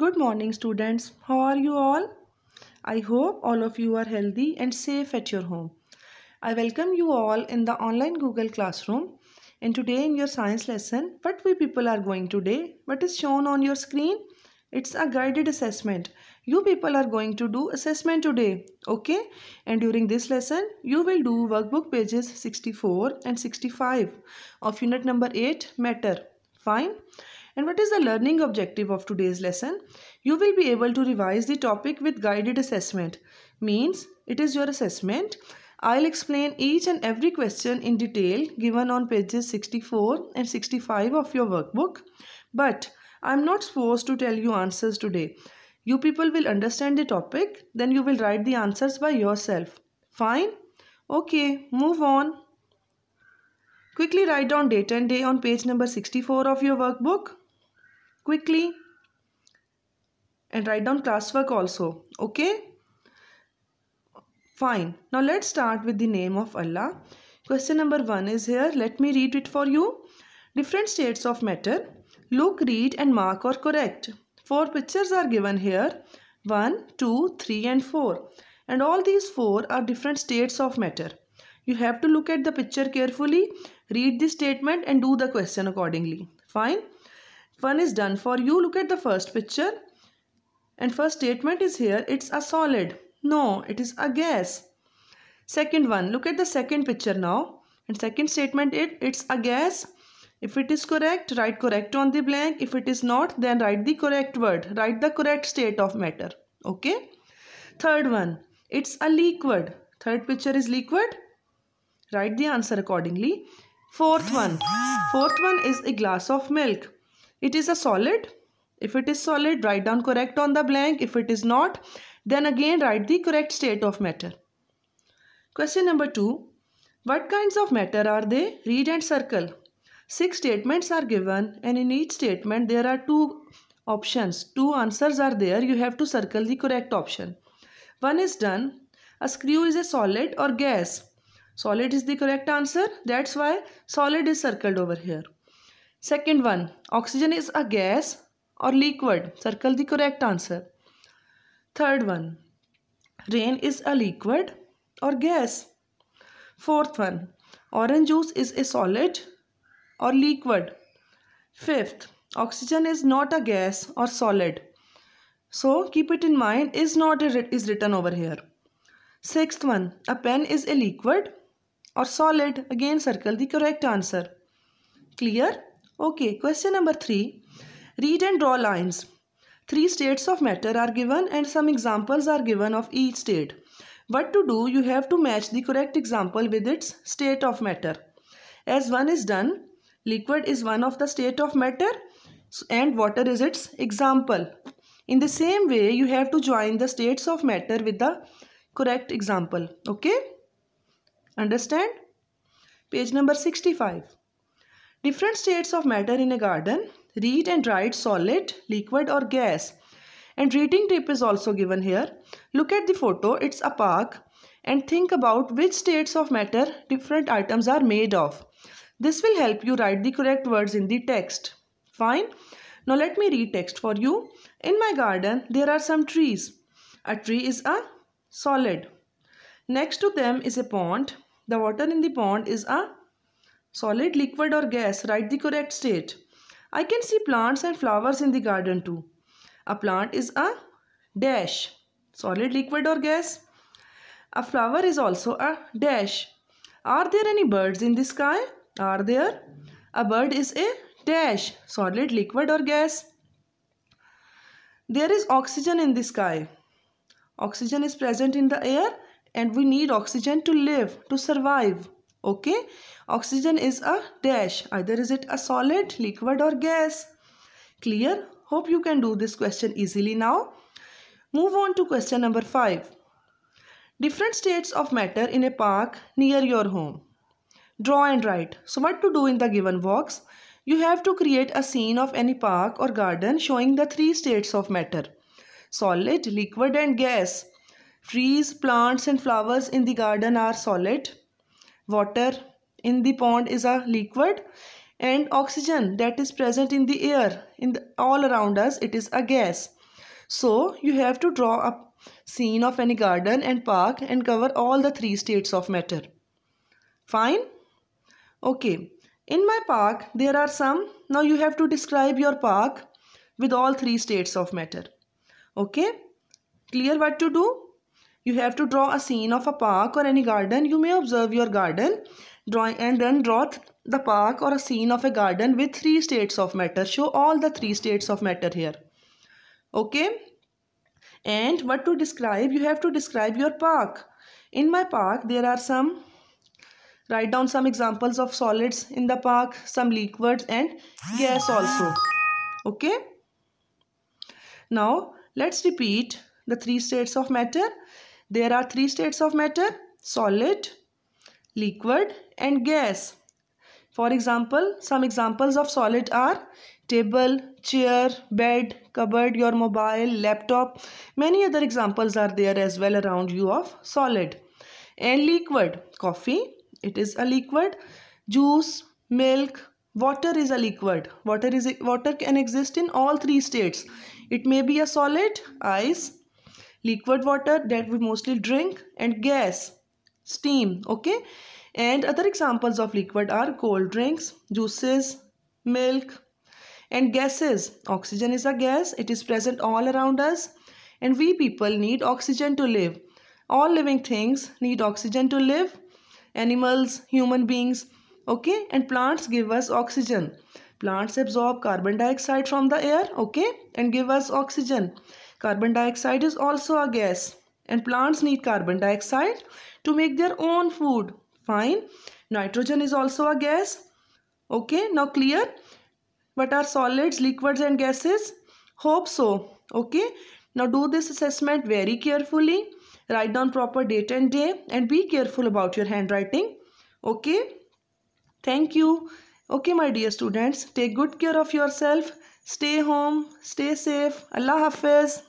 Good morning students. How are you all? I hope all of you are healthy and safe at your home. I welcome you all in the online Google Classroom. And today in your science lesson, what we people are going today, what is shown on your screen? It's a guided assessment. You people are going to do assessment today, okay? And during this lesson, you will do workbook pages 64 and 65 of unit number 8, matter. Fine? And what is the learning objective of today's lesson? You will be able to revise the topic with guided assessment. Means it is your assessment. I'll explain each and every question in detail given on pages 64 and 65 of your workbook. But I'm not supposed to tell you answers today. You people will understand the topic, then you will write the answers by yourself. Fine? Okay, move on. Quickly write down date and day on page number 64 of your workbook quickly and write down classwork also okay fine now let's start with the name of Allah question number one is here let me read it for you different states of matter look read and mark or correct four pictures are given here One, two, three, and 4 and all these four are different states of matter you have to look at the picture carefully read the statement and do the question accordingly fine 1 is done for you look at the first picture and first statement is here it's a solid no it is a gas second one look at the second picture now and second statement it it's a gas if it is correct write correct on the blank if it is not then write the correct word write the correct state of matter okay third one it's a liquid third picture is liquid write the answer accordingly fourth one fourth one is a glass of milk it is a solid if it is solid write down correct on the blank if it is not then again write the correct state of matter question number 2 what kinds of matter are they read and circle six statements are given and in each statement there are two options two answers are there you have to circle the correct option one is done a screw is a solid or gas solid is the correct answer that's why solid is circled over here Second one, oxygen is a gas or liquid. Circle the correct answer. Third one, rain is a liquid or gas. Fourth one, orange juice is a solid or liquid. Fifth, oxygen is not a gas or solid. So keep it in mind is not is written over here. Sixth one, a pen is a liquid or solid. Again circle the correct answer. Clear? Okay, question number 3. Read and draw lines. Three states of matter are given and some examples are given of each state. What to do? You have to match the correct example with its state of matter. As one is done, liquid is one of the state of matter and water is its example. In the same way, you have to join the states of matter with the correct example. Okay? Understand? Page number 65. Different states of matter in a garden, read and write solid, liquid or gas. And reading tip is also given here. Look at the photo, it's a park and think about which states of matter different items are made of. This will help you write the correct words in the text. Fine. Now let me read text for you. In my garden, there are some trees. A tree is a solid. Next to them is a pond. The water in the pond is a solid, liquid or gas, write the correct state. I can see plants and flowers in the garden too. A plant is a dash, solid, liquid or gas. A flower is also a dash. Are there any birds in the sky? Are there? A bird is a dash, solid, liquid or gas. There is oxygen in the sky. Oxygen is present in the air and we need oxygen to live, to survive okay oxygen is a dash either is it a solid liquid or gas clear hope you can do this question easily now move on to question number 5 different states of matter in a park near your home draw and write so what to do in the given box you have to create a scene of any park or garden showing the three states of matter solid liquid and gas trees plants and flowers in the garden are solid water in the pond is a liquid and oxygen that is present in the air in the, all around us it is a gas so you have to draw a scene of any garden and park and cover all the three states of matter fine okay in my park there are some now you have to describe your park with all three states of matter okay clear what to do you have to draw a scene of a park or any garden. You may observe your garden drawing and then draw the park or a scene of a garden with three states of matter. Show all the three states of matter here. Okay. And what to describe? You have to describe your park. In my park, there are some write down some examples of solids in the park some liquids and gas also okay now let's repeat the three states of matter there are three states of matter, solid, liquid and gas. For example, some examples of solid are table, chair, bed, cupboard, your mobile, laptop. Many other examples are there as well around you of solid. And liquid, coffee, it is a liquid. Juice, milk, water is a liquid. Water, is a, water can exist in all three states. It may be a solid, ice, liquid water that we mostly drink and gas steam okay and other examples of liquid are cold drinks juices milk and gases oxygen is a gas it is present all around us and we people need oxygen to live all living things need oxygen to live animals human beings okay and plants give us oxygen plants absorb carbon dioxide from the air okay and give us oxygen Carbon dioxide is also a gas and plants need carbon dioxide to make their own food. Fine. Nitrogen is also a gas. Okay, now clear? What are solids, liquids and gases? Hope so. Okay, now do this assessment very carefully. Write down proper date and day and be careful about your handwriting. Okay, thank you. Okay, my dear students, take good care of yourself. Stay home, stay safe. Allah Hafiz.